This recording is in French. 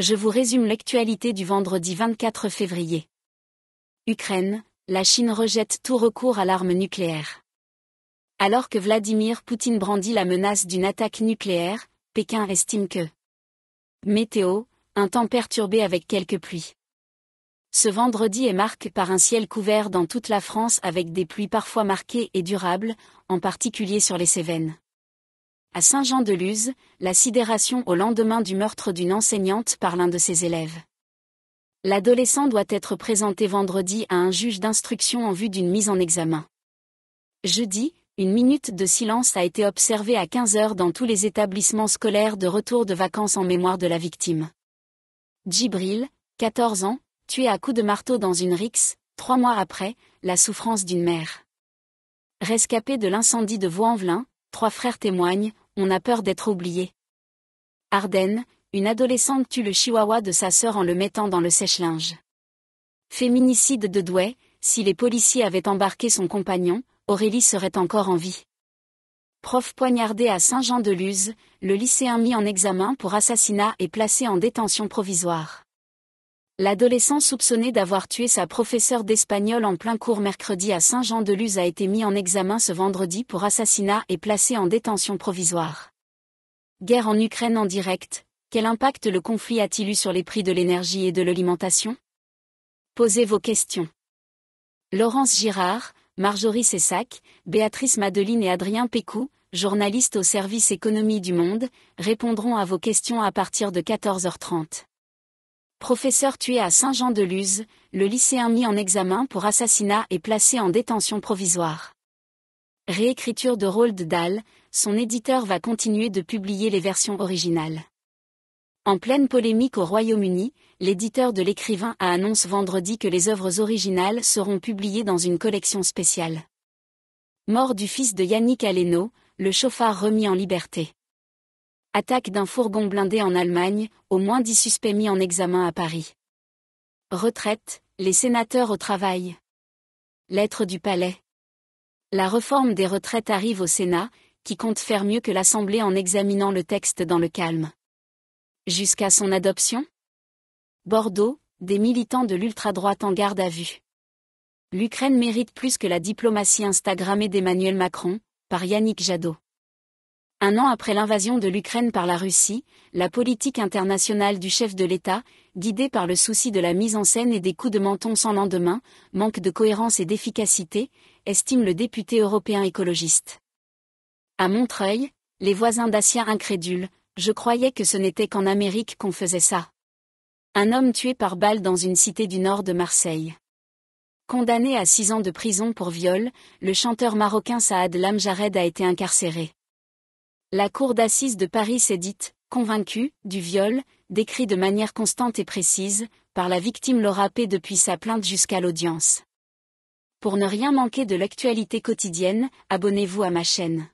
Je vous résume l'actualité du vendredi 24 février. Ukraine, la Chine rejette tout recours à l'arme nucléaire. Alors que Vladimir Poutine brandit la menace d'une attaque nucléaire, Pékin estime que Météo, un temps perturbé avec quelques pluies. Ce vendredi est marqué par un ciel couvert dans toute la France avec des pluies parfois marquées et durables, en particulier sur les Cévennes à Saint-Jean-de-Luz, la sidération au lendemain du meurtre d'une enseignante par l'un de ses élèves. L'adolescent doit être présenté vendredi à un juge d'instruction en vue d'une mise en examen. Jeudi, une minute de silence a été observée à 15 h dans tous les établissements scolaires de retour de vacances en mémoire de la victime. Djibril, 14 ans, tué à coups de marteau dans une rixe, trois mois après, la souffrance d'une mère. Rescapé de l'incendie de Vaux-en-Velin, trois frères témoignent, on a peur d'être oublié. Ardenne, une adolescente tue le chihuahua de sa sœur en le mettant dans le sèche-linge. Féminicide de Douai, si les policiers avaient embarqué son compagnon, Aurélie serait encore en vie. Prof poignardé à Saint-Jean-de-Luz, le lycéen mis en examen pour assassinat est placé en détention provisoire. L'adolescent soupçonné d'avoir tué sa professeure d'espagnol en plein cours mercredi à Saint-Jean-de-Luz a été mis en examen ce vendredi pour assassinat et placé en détention provisoire. Guerre en Ukraine en direct, quel impact le conflit a-t-il eu sur les prix de l'énergie et de l'alimentation Posez vos questions. Laurence Girard, Marjorie Sessac, Béatrice Madeline et Adrien Pécou, journalistes au service économie du monde, répondront à vos questions à partir de 14h30 professeur tué à Saint-Jean-de-Luz, le lycéen mis en examen pour assassinat est placé en détention provisoire. Réécriture de Roald Dahl, son éditeur va continuer de publier les versions originales. En pleine polémique au Royaume-Uni, l'éditeur de l'écrivain a annoncé vendredi que les œuvres originales seront publiées dans une collection spéciale. Mort du fils de Yannick Aleno, le chauffard remis en liberté. Attaque d'un fourgon blindé en Allemagne, au moins 10 suspects mis en examen à Paris. Retraite, les sénateurs au travail. Lettre du Palais. La réforme des retraites arrive au Sénat, qui compte faire mieux que l'Assemblée en examinant le texte dans le calme. Jusqu'à son adoption Bordeaux, des militants de l'ultra-droite en garde à vue. L'Ukraine mérite plus que la diplomatie instagrammée d'Emmanuel Macron, par Yannick Jadot. Un an après l'invasion de l'Ukraine par la Russie, la politique internationale du chef de l'État, guidée par le souci de la mise en scène et des coups de menton sans lendemain, manque de cohérence et d'efficacité, estime le député européen écologiste. À Montreuil, les voisins d'Asia incrédules, je croyais que ce n'était qu'en Amérique qu'on faisait ça. Un homme tué par balle dans une cité du nord de Marseille. Condamné à six ans de prison pour viol, le chanteur marocain Saad Lamjared a été incarcéré. La Cour d'assises de Paris s'est dite convaincue du viol, décrit de manière constante et précise, par la victime Laura P. depuis sa plainte jusqu'à l'audience. Pour ne rien manquer de l'actualité quotidienne, abonnez-vous à ma chaîne.